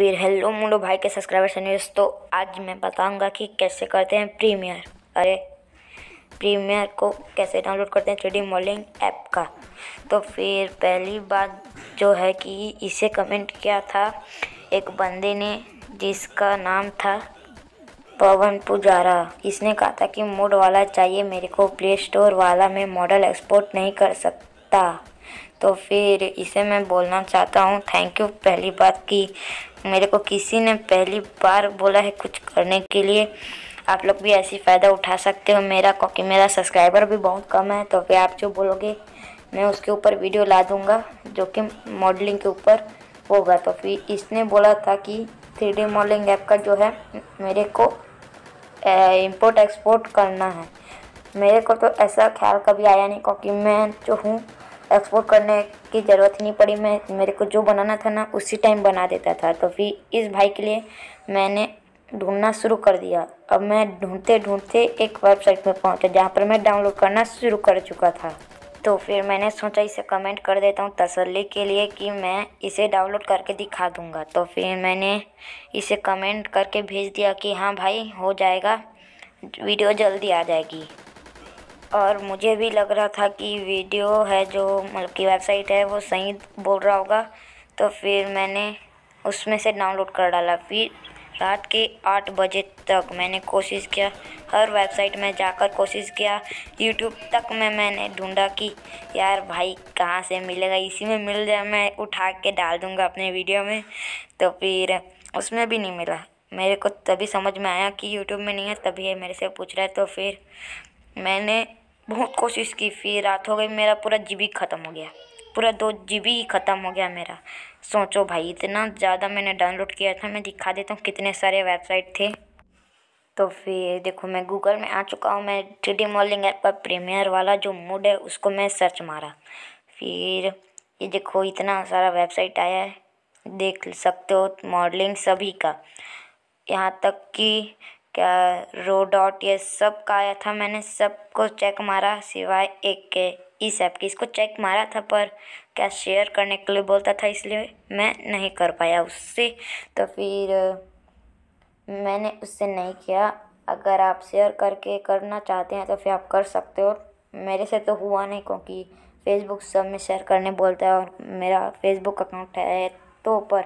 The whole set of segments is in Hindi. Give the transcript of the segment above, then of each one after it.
फिर हेलो मुंडो भाई के सब्सक्राइबर सन्नीस तो आज मैं बताऊंगा कि कैसे करते हैं प्रीमियर अरे प्रीमियर को कैसे डाउनलोड करते हैं थ्री मॉडलिंग ऐप का तो फिर पहली बात जो है कि इसे कमेंट किया था एक बंदे ने जिसका नाम था पवन पुजारा इसने कहा था कि मोड वाला चाहिए मेरे को प्ले स्टोर वाला मैं मॉडल एक्सपोर्ट नहीं कर सकता तो फिर इसे मैं बोलना चाहता हूँ थैंक यू पहली बात कि मेरे को किसी ने पहली बार बोला है कुछ करने के लिए आप लोग भी ऐसी फ़ायदा उठा सकते हो मेरा क्योंकि मेरा सब्सक्राइबर भी बहुत कम है तो फिर आप जो बोलोगे मैं उसके ऊपर वीडियो ला दूँगा जो कि मॉडलिंग के ऊपर होगा तो फिर इसने बोला था कि थ्री डी मॉडलिंग ऐप का जो है मेरे को इम्पोर्ट एक्सपोर्ट करना है मेरे को तो ऐसा ख्याल कभी आया नहीं क्योंकि मैं जो हूँ एक्सपोर्ट करने की ज़रूरत नहीं पड़ी मैं मेरे को जो बनाना था ना उसी टाइम बना देता था तो फिर इस भाई के लिए मैंने ढूंढना शुरू कर दिया अब मैं ढूंढते ढूंढते एक वेबसाइट में पहुंचा जहाँ पर मैं डाउनलोड करना शुरू कर चुका था तो फिर मैंने सोचा इसे कमेंट कर देता हूँ तसल्ली के लिए कि मैं इसे डाउनलोड करके दिखा दूँगा तो फिर मैंने इसे कमेंट करके भेज दिया कि हाँ भाई हो जाएगा वीडियो जल्दी आ जाएगी और मुझे भी लग रहा था कि वीडियो है जो मतलब की वेबसाइट है वो सही बोल रहा होगा तो फिर मैंने उसमें से डाउनलोड कर डाला फिर रात के आठ बजे तक मैंने कोशिश किया हर वेबसाइट में जाकर कोशिश किया यूट्यूब तक में मैंने ढूंढा कि यार भाई कहाँ से मिलेगा इसी में मिल जाए मैं उठा के डाल दूँगा अपने वीडियो में तो फिर उसमें भी नहीं मिला मेरे को तभी समझ में आया कि यूट्यूब में नहीं है तभी ये मेरे से पूछ रहा है तो फिर मैंने बहुत कोशिश की फिर रात हो गई मेरा पूरा जी बी ख़त्म हो गया पूरा दो जी बी ही ख़त्म हो गया मेरा सोचो भाई इतना ज़्यादा मैंने डाउनलोड किया था मैं दिखा देता हूँ कितने सारे वेबसाइट थे तो फिर देखो मैं गूगल में आ चुका हूँ मैं थ्री डी मॉडलिंग ऐप पर प्रीमियर वाला जो मूड है उसको मैं सर्च मारा फिर ये देखो इतना सारा वेबसाइट आया है देख सकते हो मॉडलिंग सभी का यहाँ तक कि क्या रो डॉट ये सब का आया था मैंने सबको चेक मारा सिवाय एक के इस ऐप की इसको चेक मारा था पर क्या शेयर करने के लिए बोलता था इसलिए मैं नहीं कर पाया उससे तो फिर मैंने उससे नहीं किया अगर आप शेयर करके करना चाहते हैं तो फिर आप कर सकते हो मेरे से तो हुआ नहीं क्योंकि फेसबुक सब में शेयर करने बोलता है और मेरा फेसबुक अकाउंट है तो ऊपर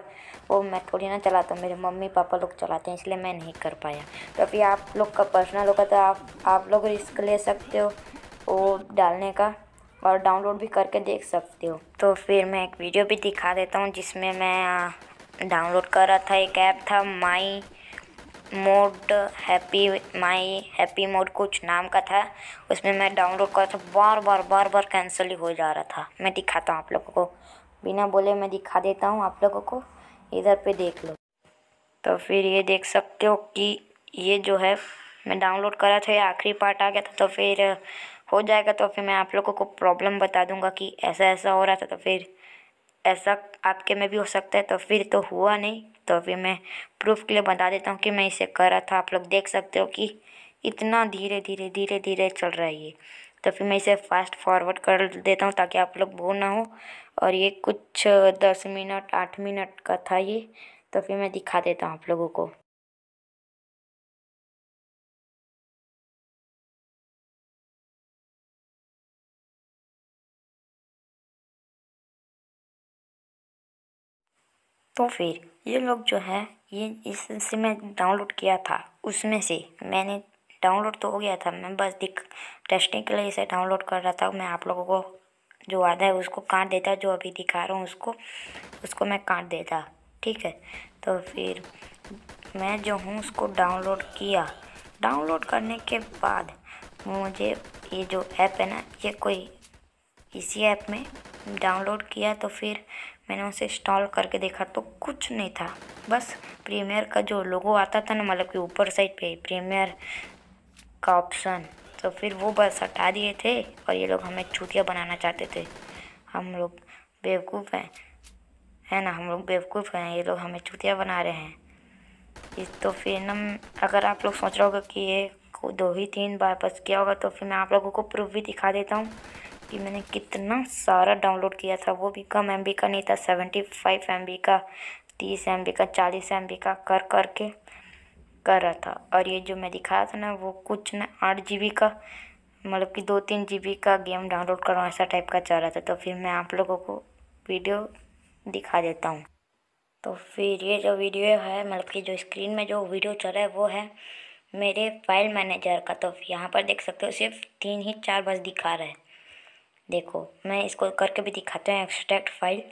वो मैं थोड़ी ना चलाता हूँ मेरे मम्मी पापा लोग चलाते हैं इसलिए मैं नहीं कर पाया तो अभी आप लोग का पर्सनल होगा तो आप आप लोग रिस्क ले सकते हो वो डालने का और डाउनलोड भी करके देख सकते हो तो फिर मैं एक वीडियो भी दिखा देता हूँ जिसमें मैं डाउनलोड कर रहा था एक ऐप था my mode happy my happy mode कुछ नाम का था उसमें मैं डाउनलोड कर रहा था बार बार बार बार कैंसिल ही हो जा रहा था मैं दिखाता हूँ आप लोगों को बिना बोले मैं दिखा देता हूँ आप लोगों को इधर पे देख लो तो फिर ये देख सकते हो कि ये जो है मैं डाउनलोड करा था ये आखिरी पार्ट आ गया था तो फिर हो जाएगा तो फिर मैं आप लोगों को प्रॉब्लम बता दूंगा कि ऐसा ऐसा हो रहा था तो फिर ऐसा आपके में भी हो सकता है तो फिर तो हुआ नहीं तो फिर मैं प्रूफ के लिए बता देता हूँ कि मैं इसे कर रहा था आप लोग देख सकते हो कि इतना धीरे धीरे धीरे धीरे चल रहा है ये तो फिर मैं इसे फास्ट फॉरवर्ड कर देता हूँ ताकि आप लोग बोर ना हो और ये कुछ दस मिनट आठ मिनट का था ये तो फिर मैं दिखा देता हूँ आप लोगों को तो फिर ये लोग जो है ये इससे मैं डाउनलोड किया था उसमें से मैंने डाउनलोड तो हो गया था मैं बस दिख टेस्टिंग के लिए इसे डाउनलोड कर रहा था मैं आप लोगों को जो आधा है उसको काट देता जो अभी दिखा रहा हूँ उसको उसको मैं काट देता ठीक है तो फिर मैं जो हूँ उसको डाउनलोड किया डाउनलोड करने के बाद मुझे ये जो ऐप है ना ये कोई इसी ऐप में डाउनलोड किया तो फिर मैंने उसे इंस्टॉल करके देखा तो कुछ नहीं था बस प्रीमियर का जो लोगो आता था ना मतलब कि ऊपर साइड पे प्रीमियर का ऑप्शन तो फिर वो बस हटा दिए थे और ये लोग हमें चूतिया बनाना चाहते थे हम लोग बेवकूफ़ हैं है ना हम लोग बेवकूफ़ हैं ये लोग हमें चूतिया बना रहे हैं इस तो फिर न अगर आप लोग सोच रहे होगा कि ये दो ही तीन बार बस किया होगा तो फिर मैं आप लोगों को प्रूफ भी दिखा देता हूँ कि मैंने कितना सारा डाउनलोड किया था वो भी कम एम का नहीं था सेवेंटी फाइव एम का तीस एम का चालीस एम का कर कर के कर रहा था और ये जो मैं दिखाया था ना वो कुछ ना आठ जी का मतलब कि दो तीन जी का गेम डाउनलोड करो ऐसा टाइप का चल रहा था तो फिर मैं आप लोगों को वीडियो दिखा देता हूँ तो फिर ये जो वीडियो है मतलब कि जो स्क्रीन में जो वीडियो चल रहा है वो है मेरे फाइल मैनेजर का तो यहाँ पर देख सकते हो सिर्फ तीन ही चार बस दिखा रहा है देखो मैं इसको करके भी दिखाते हैं एक्सट्रैक्ट फाइल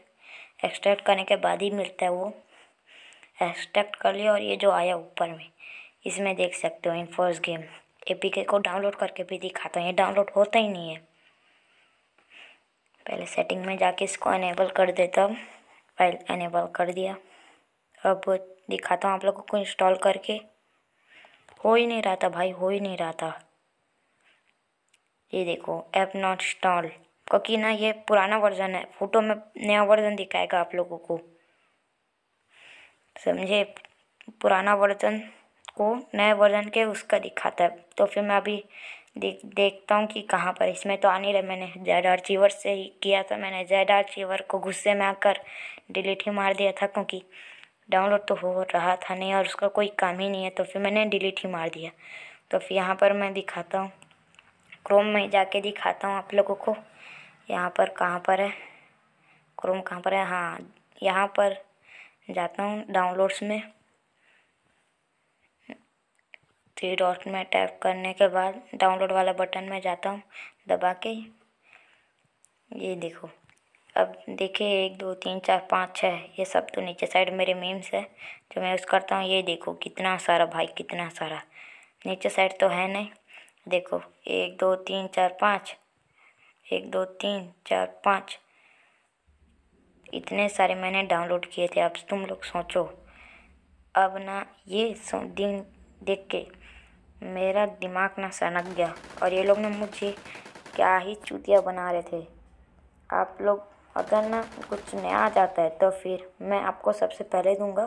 एक्सट्रैक्ट करने के बाद ही मिलता है वो एक्सट्रैक्ट कर लिया और ये जो आया ऊपर में इसमें देख सकते हो इनफोर्स गेम एपीके को डाउनलोड करके भी दिखाता हूँ ये डाउनलोड होता ही नहीं है पहले सेटिंग में जाके इसको अनेबल कर देता हूँ फाइल अनेबल कर दिया अब दिखाता हूँ आप लोगों को इंस्टॉल करके हो ही नहीं रहा था भाई हो ही नहीं रहा था ये देखो ऐप नॉट इंस्टॉल क्योंकि ना ये पुराना वर्जन है फ़ोटो में नया वर्जन दिखाएगा आप लोगों को समझे पुराना वर्जन को नए वर्ज़न के उसका दिखाता है तो फिर मैं अभी देख देखता हूँ कि कहाँ पर इसमें तो आ नहीं रहा मैंने जेड चीवर से ही किया था मैंने जेड चीवर को गुस्से में आकर डिलीट ही मार दिया था क्योंकि डाउनलोड तो हो रहा था नहीं और उसका कोई काम ही नहीं है तो फिर मैंने डिलीट ही मार दिया तो फिर यहाँ पर मैं दिखाता हूँ क्रोम में जाके दिखाता हूँ आप लोगों को यहाँ पर कहाँ पर है क्रोम कहाँ पर है हाँ यहाँ पर जाता हूँ डाउनलोड्स में थ्री डॉट में टैप करने के बाद डाउनलोड वाला बटन में जाता हूँ दबा के ये देखो अब देखिए एक दो तीन चार पाँच छः ये सब तो नीचे साइड मेरे मीम्स है जो मैं यूज़ करता हूँ ये देखो कितना सारा भाई कितना सारा नीचे साइड तो है नहीं देखो एक दो तीन चार पाँच एक दो तीन चार पाँच इतने सारे मैंने डाउनलोड किए थे अब तुम लोग सोचो अब ना ये दिन देख के मेरा दिमाग ना सनक गया और ये लोग ना मुझे क्या ही चूतिया बना रहे थे आप लोग अगर ना कुछ नया आ जाता है तो फिर मैं आपको सबसे पहले दूंगा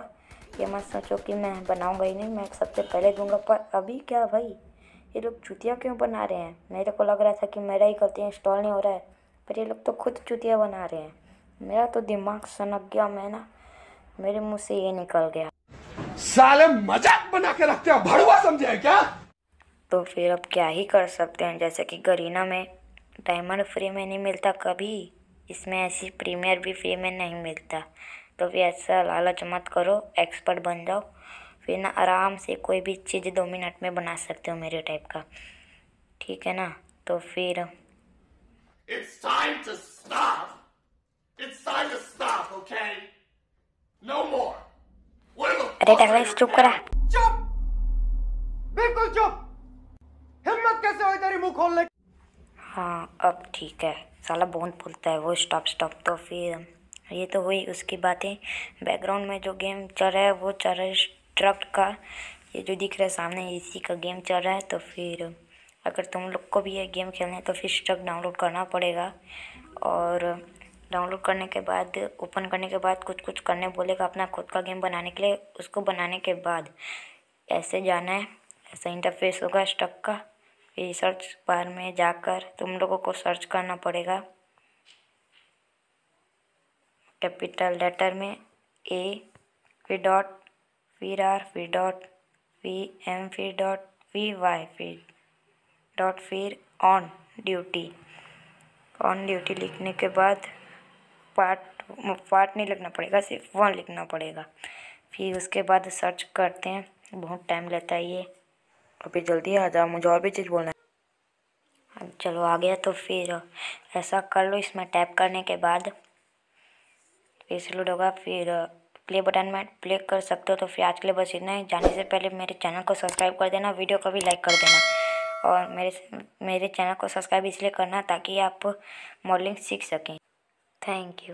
ये मत सोचो कि मैं बनाऊंगा ही नहीं मैं सबसे पहले दूंगा पर अभी क्या भाई ये लोग चूतिया क्यों बना रहे हैं मेरे को लग रहा था कि मेरा ही गलती इंस्टॉल नहीं हो रहा है पर ये लोग तो खुद चूतिया बना रहे हैं मेरा तो दिमाग सनक गया मैं ना मेरे मुँह से ये निकल गया साले मजाक बना के रखते हैं भड़वा समझे क्या तो फिर अब क्या ही कर सकते हैं जैसे कि गरीना में डायमंड फ्री में नहीं मिलता कभी इसमें ऐसी प्रीमियर भी फ्री में नहीं मिलता तो फिर ऐसा लालच मत करो एक्सपर्ट बन जाओ फिर ना आराम से कोई भी चीज़ दो मिनट में बना सकते हो मेरे टाइप का ठीक है ना तो फिर It's time to stop. It's time to stop, okay? No more. अरे चुप करा चुप बिल्कुल चुप भी मुंह खोल ले हाँ अब ठीक है साला बहुत बोलता है वो स्टॉप स्टॉप तो फिर ये तो हुई उसकी बातें बैकग्राउंड में जो गेम चल रहा है वो चल रहा है ट्रक का ये जो दिख रहा है सामने इसी का गेम चल रहा है तो फिर अगर तुम लोग को भी ये गेम खेलना है तो फिर स्ट्रक डाउनलोड करना पड़ेगा और डाउनलोड करने के बाद ओपन करने के बाद कुछ कुछ करने बोलेगा अपना खुद का गेम बनाने के लिए उसको बनाने के बाद ऐसे जाना है ऐसा इंटरफेस होगा स्टक का रिसर्च सर्च बार में जाकर तुम लोगों को सर्च करना पड़ेगा कैपिटल लेटर में ए फिर डॉट फिर आर फिर डॉट वी एम फिर डॉट वी वाई फिर डॉट फिर ऑन ड्यूटी ऑन ड्यूटी लिखने के बाद पार्ट पार्ट नहीं लिखना पड़ेगा सिर्फ वन लिखना पड़ेगा फिर उसके बाद सर्च करते हैं बहुत टाइम लेता है ये अभी जल्दी आ जाओ मुझे और भी चीज़ बोलना है चलो आ गया तो फिर ऐसा कर लो इसमें टैप करने के बाद फिर लोड होगा फिर प्ले बटन में प्ले कर सकते हो तो फिर आज के लिए बस इतना ही जाने से पहले मेरे चैनल को सब्सक्राइब कर देना वीडियो को भी लाइक कर देना और मेरे मेरे चैनल को सब्सक्राइब इसलिए करना ताकि आप मॉडलिंग सीख सकें थैंक यू